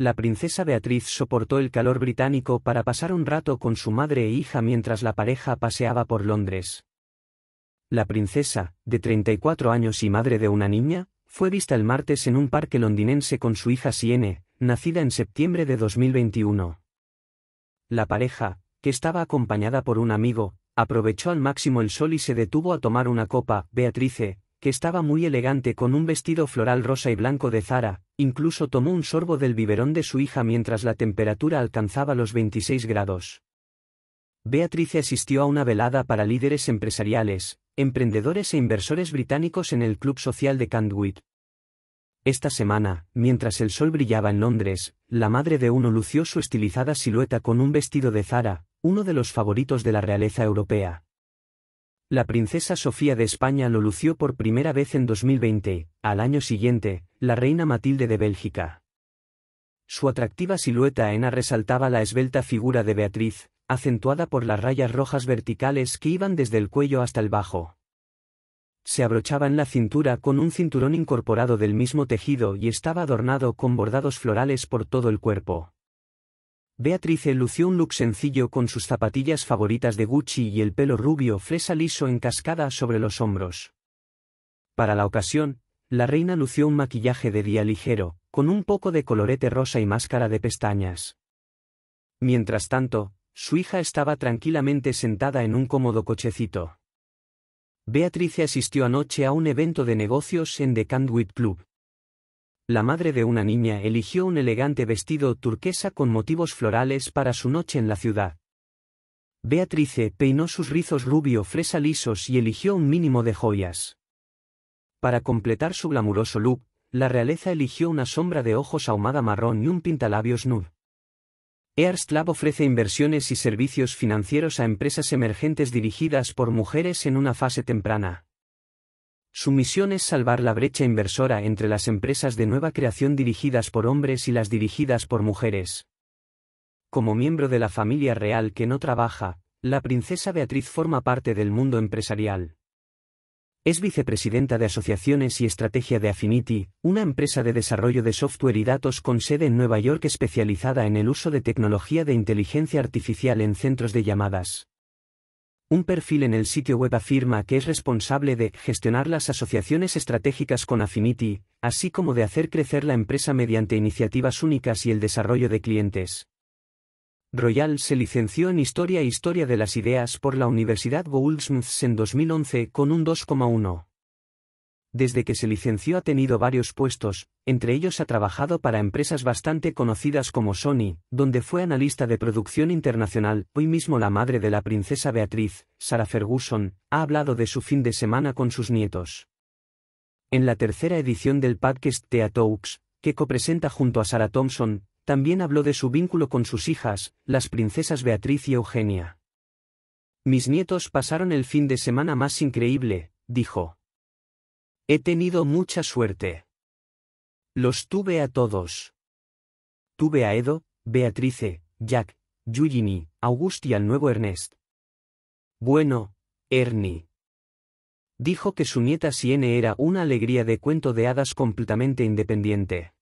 la princesa Beatriz soportó el calor británico para pasar un rato con su madre e hija mientras la pareja paseaba por Londres. La princesa, de 34 años y madre de una niña, fue vista el martes en un parque londinense con su hija Siene, nacida en septiembre de 2021. La pareja, que estaba acompañada por un amigo, aprovechó al máximo el sol y se detuvo a tomar una copa, Beatrice, que estaba muy elegante con un vestido floral rosa y blanco de Zara, incluso tomó un sorbo del biberón de su hija mientras la temperatura alcanzaba los 26 grados. Beatrice asistió a una velada para líderes empresariales, emprendedores e inversores británicos en el Club Social de Candwit. Esta semana, mientras el sol brillaba en Londres, la madre de uno lució su estilizada silueta con un vestido de Zara, uno de los favoritos de la realeza europea, la princesa Sofía de España lo lució por primera vez en 2020, al año siguiente, la reina Matilde de Bélgica. Su atractiva silueta ena resaltaba la esbelta figura de Beatriz, acentuada por las rayas rojas verticales que iban desde el cuello hasta el bajo. Se abrochaba en la cintura con un cinturón incorporado del mismo tejido y estaba adornado con bordados florales por todo el cuerpo. Beatrice lució un look sencillo con sus zapatillas favoritas de Gucci y el pelo rubio fresa liso en cascada sobre los hombros. Para la ocasión, la reina lució un maquillaje de día ligero, con un poco de colorete rosa y máscara de pestañas. Mientras tanto, su hija estaba tranquilamente sentada en un cómodo cochecito. Beatrice asistió anoche a un evento de negocios en The Candwit Club la madre de una niña eligió un elegante vestido turquesa con motivos florales para su noche en la ciudad. Beatrice peinó sus rizos rubio fresa lisos y eligió un mínimo de joyas. Para completar su glamuroso look, la realeza eligió una sombra de ojos ahumada marrón y un pintalabios nude. Earst ofrece inversiones y servicios financieros a empresas emergentes dirigidas por mujeres en una fase temprana, su misión es salvar la brecha inversora entre las empresas de nueva creación dirigidas por hombres y las dirigidas por mujeres. Como miembro de la familia real que no trabaja, la princesa Beatriz forma parte del mundo empresarial. Es vicepresidenta de Asociaciones y Estrategia de Affinity, una empresa de desarrollo de software y datos con sede en Nueva York especializada en el uso de tecnología de inteligencia artificial en centros de llamadas. Un perfil en el sitio web afirma que es responsable de gestionar las asociaciones estratégicas con Affinity, así como de hacer crecer la empresa mediante iniciativas únicas y el desarrollo de clientes. Royal se licenció en Historia e Historia de las Ideas por la Universidad Goldsmiths en 2011 con un 2,1. Desde que se licenció ha tenido varios puestos, entre ellos ha trabajado para empresas bastante conocidas como Sony, donde fue analista de producción internacional. Hoy mismo la madre de la princesa Beatriz, Sarah Ferguson, ha hablado de su fin de semana con sus nietos. En la tercera edición del podcast Thea Talks, que copresenta junto a Sarah Thompson, también habló de su vínculo con sus hijas, las princesas Beatriz y Eugenia. Mis nietos pasaron el fin de semana más increíble, dijo. He tenido mucha suerte. Los tuve a todos. Tuve a Edo, Beatrice, Jack, Yujini, August y al nuevo Ernest. Bueno, Ernie. Dijo que su nieta Siene era una alegría de cuento de hadas completamente independiente.